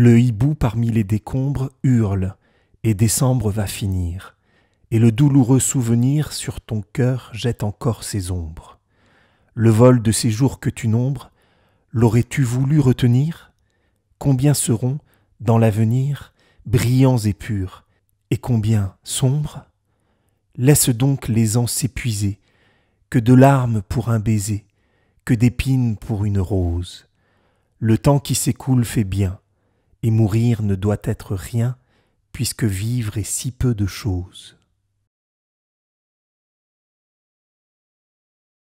Le hibou parmi les décombres hurle, et décembre va finir, et le douloureux souvenir sur ton cœur jette encore ses ombres. Le vol de ces jours que tu nombres, l'aurais-tu voulu retenir Combien seront, dans l'avenir, brillants et purs, et combien sombres Laisse donc les ans s'épuiser, que de larmes pour un baiser, que d'épines pour une rose. Le temps qui s'écoule fait bien, et mourir ne doit être rien, puisque vivre est si peu de choses.